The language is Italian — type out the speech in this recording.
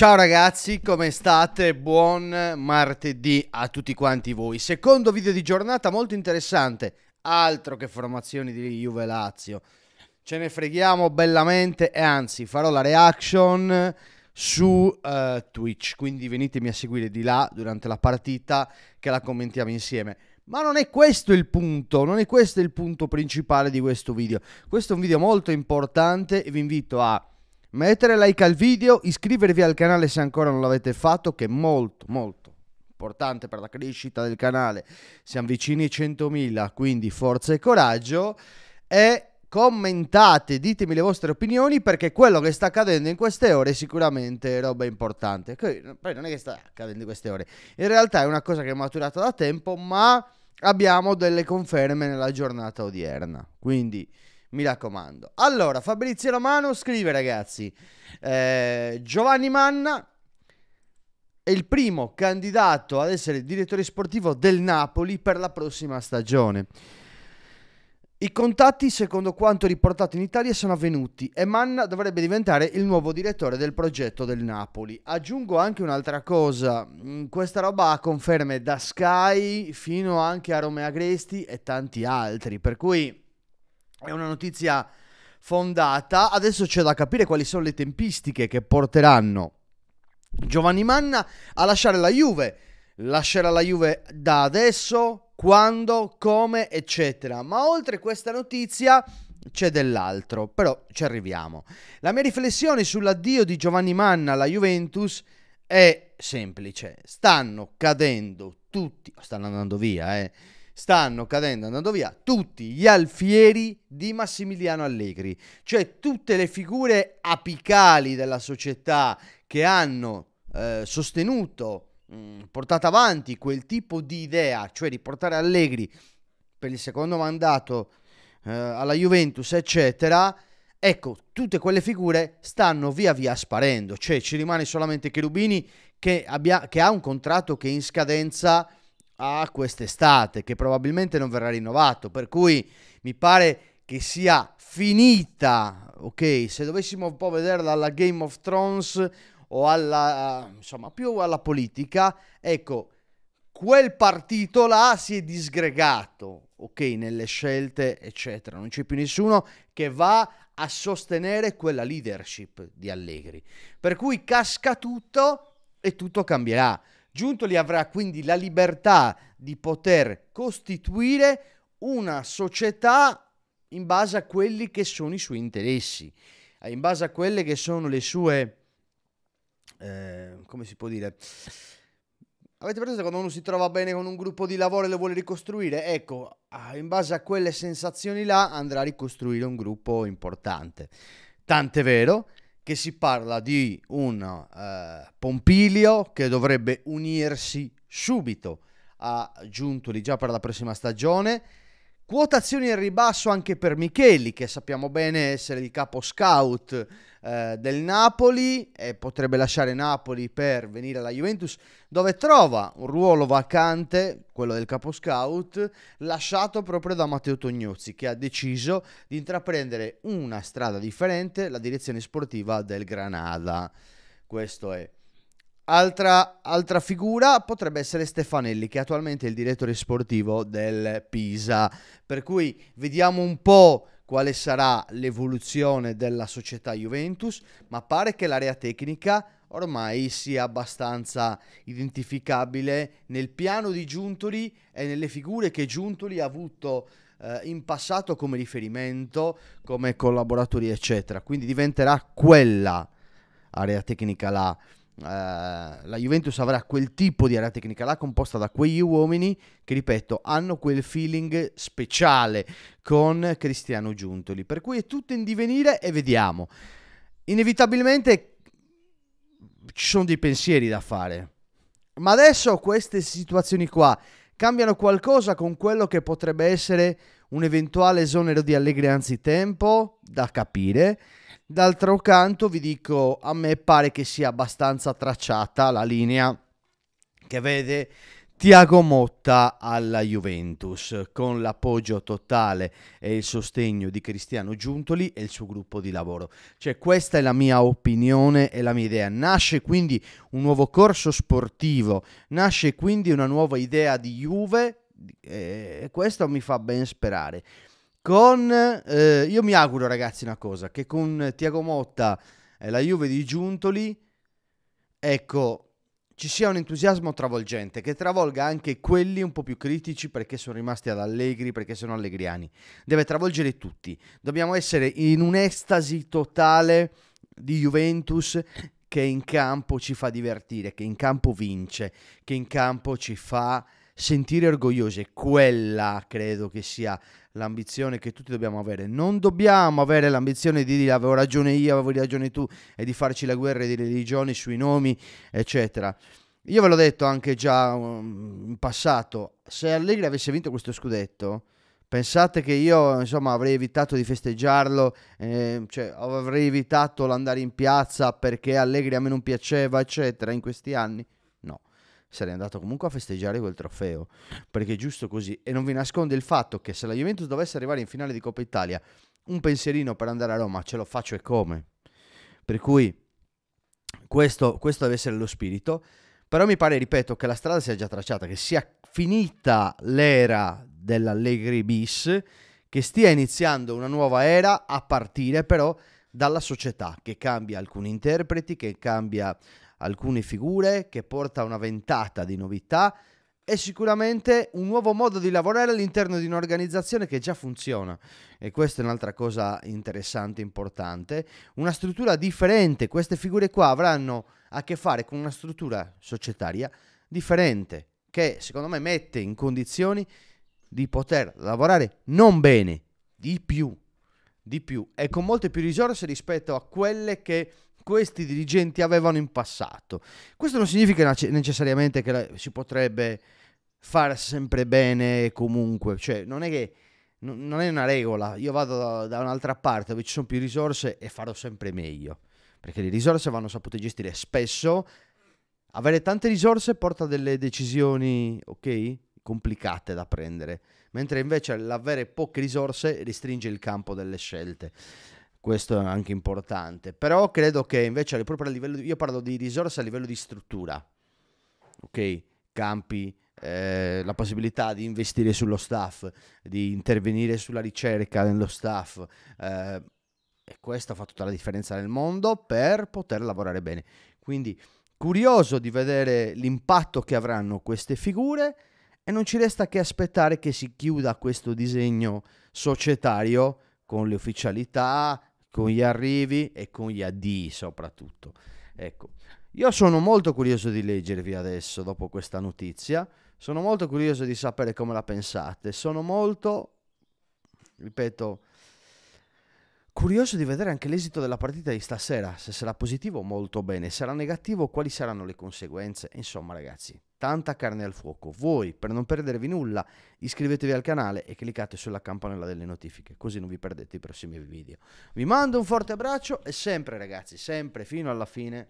Ciao ragazzi, come state? Buon martedì a tutti quanti voi. Secondo video di giornata molto interessante, altro che formazioni di Juve Lazio. Ce ne freghiamo bellamente e anzi farò la reaction su uh, Twitch, quindi venitemi a seguire di là durante la partita che la commentiamo insieme. Ma non è questo il punto, non è questo il punto principale di questo video. Questo è un video molto importante e vi invito a Mettere like al video, iscrivervi al canale se ancora non l'avete fatto, che è molto, molto importante per la crescita del canale. Siamo vicini ai 100.000, quindi forza e coraggio. E commentate, ditemi le vostre opinioni perché quello che sta accadendo in queste ore è sicuramente roba importante. Poi non è che sta accadendo in queste ore, in realtà è una cosa che è maturata da tempo, ma abbiamo delle conferme nella giornata odierna. Quindi mi raccomando. Allora, Fabrizio Romano scrive, ragazzi, eh, Giovanni Manna è il primo candidato ad essere direttore sportivo del Napoli per la prossima stagione. I contatti, secondo quanto riportato in Italia, sono avvenuti e Manna dovrebbe diventare il nuovo direttore del progetto del Napoli. Aggiungo anche un'altra cosa, mm, questa roba ha conferme da Sky fino anche a Romeo Agresti e tanti altri, per cui è una notizia fondata. Adesso c'è da capire quali sono le tempistiche che porteranno Giovanni Manna a lasciare la Juve. Lascerà la Juve da adesso, quando, come, eccetera. Ma oltre questa notizia c'è dell'altro, però ci arriviamo. La mia riflessione sull'addio di Giovanni Manna alla Juventus è semplice. Stanno cadendo tutti, stanno andando via, eh stanno cadendo, andando via, tutti gli alfieri di Massimiliano Allegri, cioè tutte le figure apicali della società che hanno eh, sostenuto, mh, mm, portato avanti quel tipo di idea, cioè di portare Allegri per il secondo mandato eh, alla Juventus, eccetera. Ecco, tutte quelle figure stanno via via sparendo, cioè ci rimane solamente Cherubini che, abbia, che ha un contratto che è in scadenza a quest'estate, che probabilmente non verrà rinnovato, per cui mi pare che sia finita, ok? Se dovessimo un po' vederla alla Game of Thrones o alla, insomma, più alla politica, ecco, quel partito là si è disgregato, ok, nelle scelte, eccetera. Non c'è più nessuno che va a sostenere quella leadership di Allegri. Per cui casca tutto e tutto cambierà. Giuntoli avrà quindi la libertà di poter costituire una società in base a quelli che sono i suoi interessi, eh, in base a quelle che sono le sue... Eh, come si può dire? Avete presente quando uno si trova bene con un gruppo di lavoro e lo vuole ricostruire? Ecco, ah, in base a quelle sensazioni là andrà a ricostruire un gruppo importante. Tant'è vero che si parla di un eh, Pompilio che dovrebbe unirsi subito a Giuntoli già per la prossima stagione Quotazioni in ribasso anche per Micheli, che sappiamo bene essere il capo scout eh, del Napoli e potrebbe lasciare Napoli per venire alla Juventus, dove trova un ruolo vacante, quello del capo scout, lasciato proprio da Matteo Tognozzi, che ha deciso di intraprendere una strada differente, la direzione sportiva del Granada. Questo è. Altra, altra, figura potrebbe essere Stefanelli, che attualmente è il direttore sportivo del Pisa. Per cui vediamo un po' quale sarà l'evoluzione della società Juventus, ma pare che l'area tecnica ormai sia abbastanza identificabile nel piano di Giuntoli e nelle figure che Giuntoli ha avuto eh, in passato come riferimento, come collaboratori, eccetera. Quindi diventerà quella area tecnica là. Eh, la Juventus avrà quel tipo di area tecnica là composta da quegli uomini che, ripeto, hanno quel feeling speciale con Cristiano Giuntoli. Per cui è tutto in divenire e vediamo. Inevitabilmente ci sono dei pensieri da fare. Ma adesso queste situazioni qua cambiano qualcosa con quello che potrebbe essere un eventuale esonero di Allegri anzitempo? Da capire D'altro canto vi dico, a me pare che sia abbastanza tracciata la linea che vede Tiago Motta alla Juventus, con l'appoggio totale e il sostegno di Cristiano Giuntoli e il suo gruppo di lavoro. Cioè questa è la mia opinione e la mia idea. Nasce quindi un nuovo corso sportivo, nasce quindi una nuova idea di Juve eh, e questo mi fa ben sperare. Con, eh, io mi auguro ragazzi una cosa, che con Tiago Motta e la Juve di Giuntoli, ecco, ci sia un entusiasmo travolgente, che travolga anche quelli un po' più critici perché sono rimasti ad Allegri, perché sono allegriani. Deve travolgere tutti. Dobbiamo essere in un'estasi totale di Juventus che in campo ci fa divertire, che in campo vince, che in campo ci fa sentire orgogliosi. Quella credo che sia l'ambizione che tutti dobbiamo avere. Non dobbiamo avere l'ambizione di dire avevo ragione io, avevo ragione tu e di farci la guerra di religioni sui nomi, eccetera. Io ve l'ho detto anche già um, in passato, se Allegri avesse vinto questo scudetto, pensate che io insomma, avrei evitato di festeggiarlo, eh, cioè, avrei evitato l'andare in piazza perché Allegri a me non piaceva, eccetera, in questi anni? No sarei andato comunque a festeggiare quel trofeo, perché è giusto così. E non vi nasconde il fatto che se la Juventus dovesse arrivare in finale di Coppa Italia, un pensierino per andare a Roma ce lo faccio e come. Per cui questo, questo deve essere lo spirito. Però mi pare, ripeto, che la strada sia già tracciata, che sia finita l'era dell'Allegri bis, che stia iniziando una nuova era a partire però dalla società che cambia alcuni interpreti, che cambia alcune figure, che porta una ventata di novità e sicuramente un nuovo modo di lavorare all'interno di un'organizzazione che già funziona. E questa è un'altra cosa interessante, importante. Una struttura differente, queste figure qua avranno a che fare con una struttura societaria differente, che secondo me mette in condizioni di poter lavorare non bene, di più, di più e con molte più risorse rispetto a quelle che questi dirigenti avevano in passato. Questo non significa necessariamente che si potrebbe fare sempre bene comunque, cioè non è che non è una regola, io vado da, un'altra parte dove ci sono più risorse e farò sempre meglio, perché le risorse vanno sapute gestire spesso, avere tante risorse porta delle decisioni, ok? complicate da prendere, mentre invece l'avere poche risorse restringe il campo delle scelte questo è anche importante. Però credo che invece proprio a livello di, io parlo di risorse a livello di struttura. Ok, campi, eh, la possibilità di investire sullo staff, di intervenire sulla ricerca dello staff. Eh, e questo fa tutta la differenza nel mondo per poter lavorare bene. Quindi curioso di vedere l'impatto che avranno queste figure e non ci resta che aspettare che si chiuda questo disegno societario con le ufficialità, con gli arrivi e con gli addii soprattutto. Ecco, io sono molto curioso di leggervi adesso, dopo questa notizia, sono molto curioso di sapere come la pensate, sono molto, ripeto, Curioso di vedere anche l'esito della partita di stasera, se sarà positivo molto bene, se sarà negativo quali saranno le conseguenze. Insomma ragazzi, tanta carne al fuoco. Voi, per non perdervi nulla, iscrivetevi al canale e cliccate sulla campanella delle notifiche, così non vi perdete i prossimi video. Vi mando un forte abbraccio e sempre ragazzi, sempre fino alla fine,